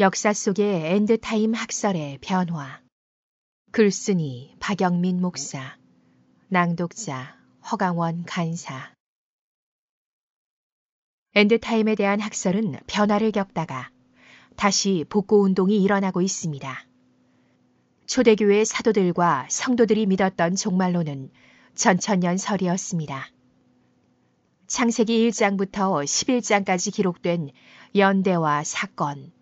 역사 속의 엔드타임 학설의 변화. 글쓴이 박영민 목사. 낭독자 허강원 간사. 엔드타임에 대한 학설은 변화를 겪다가 다시 복고 운동이 일어나고 있습니다. 초대교회 사도들과 성도들이 믿었던 종말론은 전천년설이었습니다. 창세기 1장부터 11장까지 기록된 연대와 사건,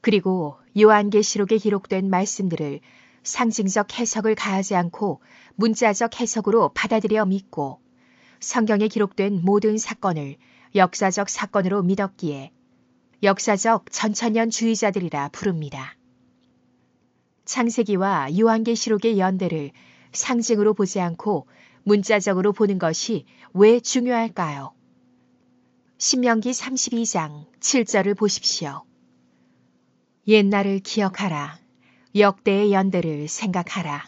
그리고 요한계시록에 기록된 말씀들을 상징적 해석을 가하지 않고 문자적 해석으로 받아들여 믿고 성경에 기록된 모든 사건을 역사적 사건으로 믿었기에 역사적 전천년주의자들이라 부릅니다. 창세기와 요한계시록의 연대를 상징으로 보지 않고 문자적으로 보는 것이 왜 중요할까요? 신명기 32장 7절을 보십시오. 옛날을 기억하라. 역대의 연대를 생각하라.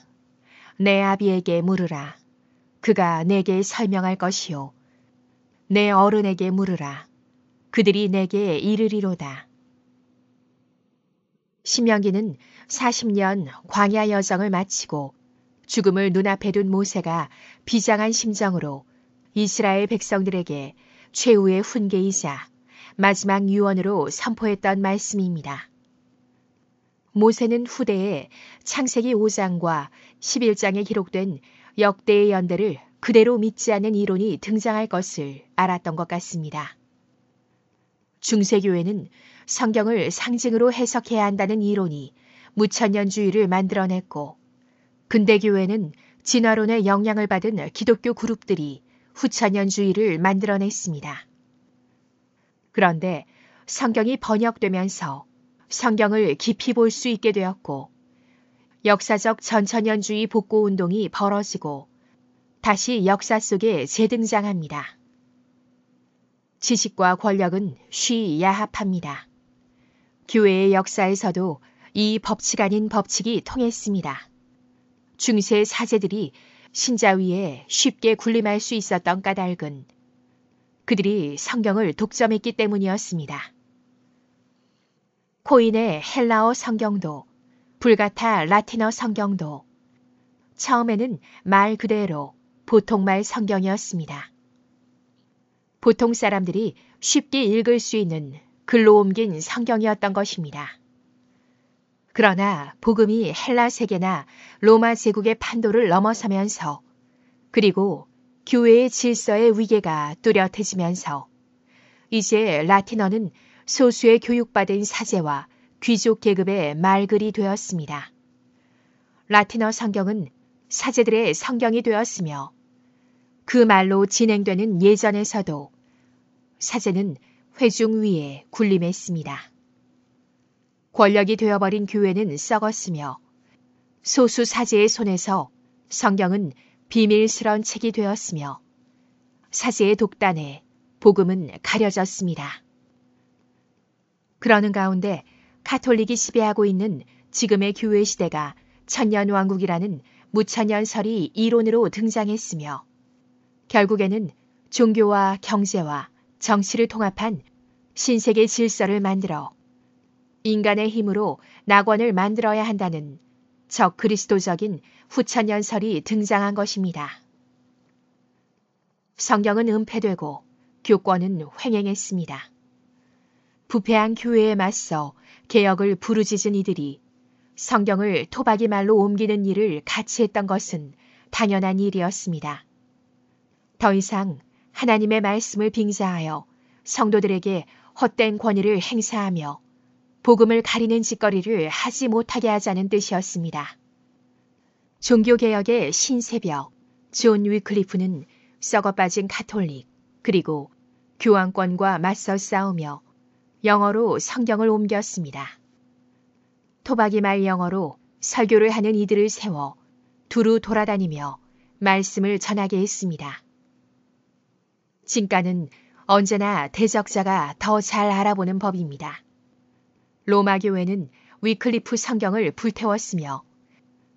내 아비에게 물으라. 그가 내게 설명할 것이요. 내 어른에게 물으라. 그들이 내게 이르리로다. 신명기는 40년 광야 여정을 마치고 죽음을 눈앞에 둔 모세가 비장한 심정으로 이스라엘 백성들에게 최후의 훈계이자 마지막 유언으로 선포했던 말씀입니다. 모세는 후대에 창세기 5장과 11장에 기록된 역대의 연대를 그대로 믿지 않는 이론이 등장할 것을 알았던 것 같습니다. 중세교회는 성경을 상징으로 해석해야 한다는 이론이 무천년주의를 만들어냈고 근대교회는 진화론의 영향을 받은 기독교 그룹들이 후천년주의를 만들어냈습니다. 그런데 성경이 번역되면서 성경을 깊이 볼 수 있게 되었고 역사적 전천연주의 복고 운동이 벌어지고 다시 역사 속에 재등장합니다. 지식과 권력은 쉬 야합합니다. 교회의 역사에서도 이 법칙 아닌 법칙이 통했습니다. 중세 사제들이 신자 위에 쉽게 군림할 수 있었던 까닭은 그들이 성경을 독점했기 때문이었습니다. 코인의 헬라어 성경도, 불가타 라틴어 성경도, 처음에는 말 그대로 보통말 성경이었습니다. 보통 사람들이 쉽게 읽을 수 있는 글로 옮긴 성경이었던 것입니다. 그러나 복음이 헬라 세계나 로마 제국의 판도를 넘어서면서 그리고 교회의 질서의 위계가 뚜렷해지면서 이제 라틴어는 소수의 교육받은 사제와 귀족 계급의 말글이 되었습니다. 라틴어 성경은 사제들의 성경이 되었으며 그 말로 진행되는 예전에서도 사제는 회중 위에 군림했습니다. 권력이 되어버린 교회는 썩었으며 소수 사제의 손에서 성경은 비밀스런 책이 되었으며 사제의 독단에 복음은 가려졌습니다. 그러는 가운데 가톨릭이시배하고 있는 지금의 교회 시대가 천년 왕국이라는 무천년설이 이론으로 등장했으며 결국에는 종교와 경제와 정치를 통합한 신세계 질서를 만들어 인간의 힘으로 낙원을 만들어야 한다는 적 그리스도적인 후천연설이 등장한 것입니다. 성경은 은폐되고 교권은 횡행했습니다. 부패한 교회에 맞서 개혁을 부르짖은 이들이 성경을 토박이 말로 옮기는 일을 같이 했던 것은 당연한 일이었습니다. 더 이상 하나님의 말씀을 빙자하여 성도들에게 헛된 권위를 행사하며 복음을 가리는 짓거리를 하지 못하게 하자는 뜻이었습니다. 종교개혁의 신새벽, 존 위클리프는 썩어빠진 가톨릭, 그리고 교황권과 맞서 싸우며 영어로 성경을 옮겼습니다. 토박이 말 영어로 설교를 하는 이들을 세워 두루 돌아다니며 말씀을 전하게 했습니다. 진가는 언제나 대적자가 더 잘 알아보는 법입니다. 로마 교회는 위클리프 성경을 불태웠으며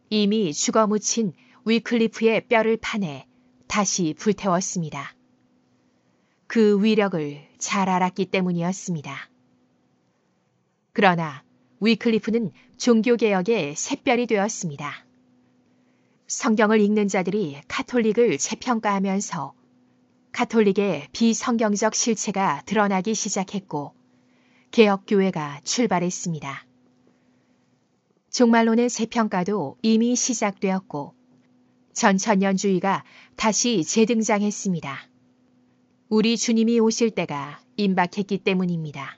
이미 죽어 묻힌 위클리프의 뼈를 파내 다시 불태웠습니다. 그 위력을 잘 알았기 때문이었습니다. 그러나 위클리프는 종교개혁의 샛별이 되었습니다. 성경을 읽는 자들이 카톨릭을 재평가하면서 카톨릭의 비성경적 실체가 드러나기 시작했고 개혁교회가 출발했습니다. 종말론의 재평가도 이미 시작되었고 전천년주의가 다시 재등장했습니다. 우리 주님이 오실 때가 임박했기 때문입니다.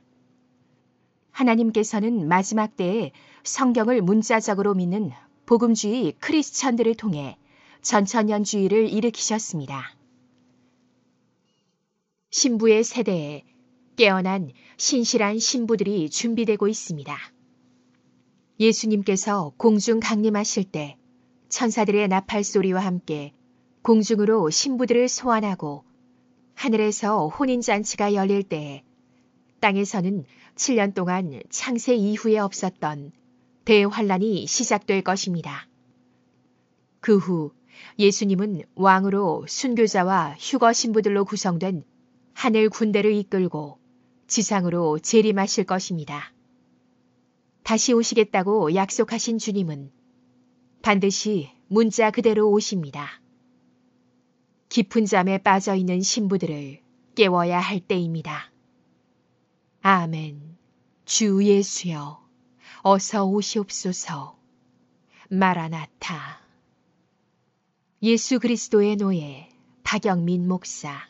하나님께서는 마지막 때에 성경을 문자적으로 믿는 복음주의 크리스천들을 통해 전천년주의를 일으키셨습니다. 신부의 세대에 깨어난 신실한 신부들이 준비되고 있습니다. 예수님께서 공중 강림하실 때 천사들의 나팔 소리와 함께 공중으로 신부들을 소환하고 하늘에서 혼인잔치가 열릴 때에 땅에서는 7년 동안 창세 이후에 없었던 대환란이 시작될 것입니다. 그 후 예수님은 왕으로 순교자와 휴거 신부들로 구성된 하늘 군대를 이끌고 지상으로 재림하실 것입니다. 다시 오시겠다고 약속하신 주님은 반드시 문자 그대로 오십니다. 깊은 잠에 빠져 있는 신부들을 깨워야 할 때입니다. 아멘. 주 예수여, 어서 오시옵소서. 마라나타. 예수 그리스도의 노예, 박영민 목사.